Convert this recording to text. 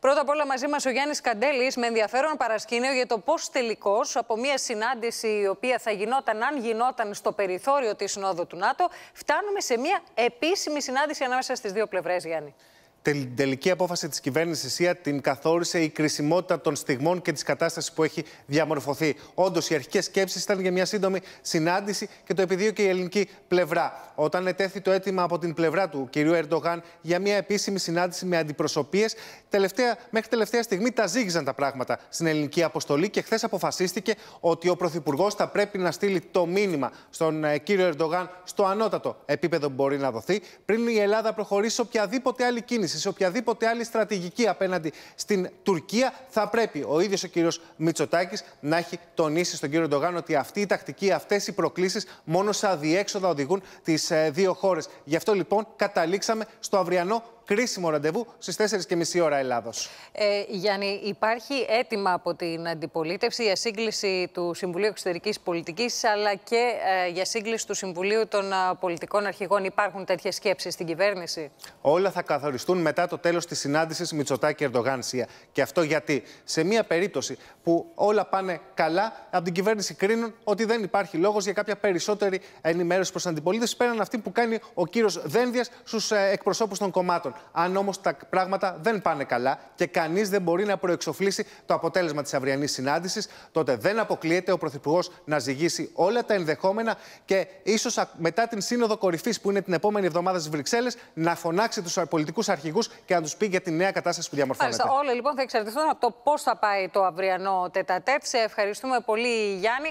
Πρώτα απ' όλα μαζί μας ο Γιάννης Καντέλης με ενδιαφέρον παρασκήνιο για το πώς τελικώς από μια συνάντηση η οποία θα γινόταν, αν γινόταν στο περιθώριο της Συνόδου του ΝΑΤΟ, φτάνουμε σε μια επίσημη συνάντηση ανάμεσα στις δύο πλευρές, Γιάννη την τελική απόφαση της κυβέρνησης ΙΑ την καθόρισε η κρισιμότητα των στιγμών και της κατάστασης που έχει διαμορφωθεί. Όντως, οι αρχικές σκέψεις ήταν για μια σύντομη συνάντηση και το επιδίωκε η ελληνική πλευρά. Όταν ετέθη το αίτημα από την πλευρά του κ. Ερντογάν για μια επίσημη συνάντηση με αντιπροσωπείες, μέχρι τελευταία στιγμή τα ζήγιζαν τα πράγματα στην ελληνική αποστολή και χθες αποφασίστηκε ότι ο Πρωθυπουργός θα πρέπει να στείλει το μήνυμα στον ε, κ. Ερντογάν στο ανώτατο επίπεδο που μπορεί να δοθεί πριν η Ελλάδα προχωρήσει οποιαδήποτε άλλη κίνηση σε οποιαδήποτε άλλη στρατηγική απέναντι στην Τουρκία, θα πρέπει ο ίδιος ο κύριος Μητσοτάκης να έχει τονίσει στον κύριο Ντογάν ότι αυτή η τακτική, αυτές οι προκλήσεις μόνο σε αδιέξοδα οδηγούν τις ε, δύο χώρες. Γι' αυτό λοιπόν καταλήξαμε στο αυριανό κρίσιμο ραντεβού στις 4.30 ώρα Ελλάδος. Ε, Γιάννη, υπάρχει αίτημα από την αντιπολίτευση για σύγκληση του Συμβουλίου Εξωτερικής Πολιτικής αλλά και ε, για σύγκληση του Συμβουλίου των ε, Πολιτικών Αρχηγών. Υπάρχουν τέτοιες σκέψεις στην κυβέρνηση. Όλα θα καθοριστούν μετά το τέλος της συνάντησης Μητσοτάκη-Ερντογάν-Σία. Και αυτό γιατί σε μια περίπτωση που όλα πάνε καλά, από την κυβέρνηση κρίνουν ότι δεν υπάρχει λόγος για κάποια περισσότερη ενημέρωση προς αντιπολίτευση πέραν αυτή που κάνει ο κύριος Δένδιας στους ε, εκπροσώπους των κομμάτων. Αν όμως τα πράγματα δεν πάνε καλά και κανείς δεν μπορεί να προεξοφλήσει το αποτέλεσμα της αυριανής συνάντησης, τότε δεν αποκλείεται ο Πρωθυπουργός να ζυγίσει όλα τα ενδεχόμενα και ίσως μετά την Σύνοδο Κορυφής που είναι την επόμενη εβδομάδα στις Βρυξέλλες να φωνάξει τους πολιτικούς αρχηγούς και να τους πει για τη νέα κατάσταση που διαμορφώνεται. Όλα λοιπόν θα εξαρτηθούν από το πώς θα πάει το αυριανό τετατέτ. Σε ευχαριστούμε πολύ, Γιάννη.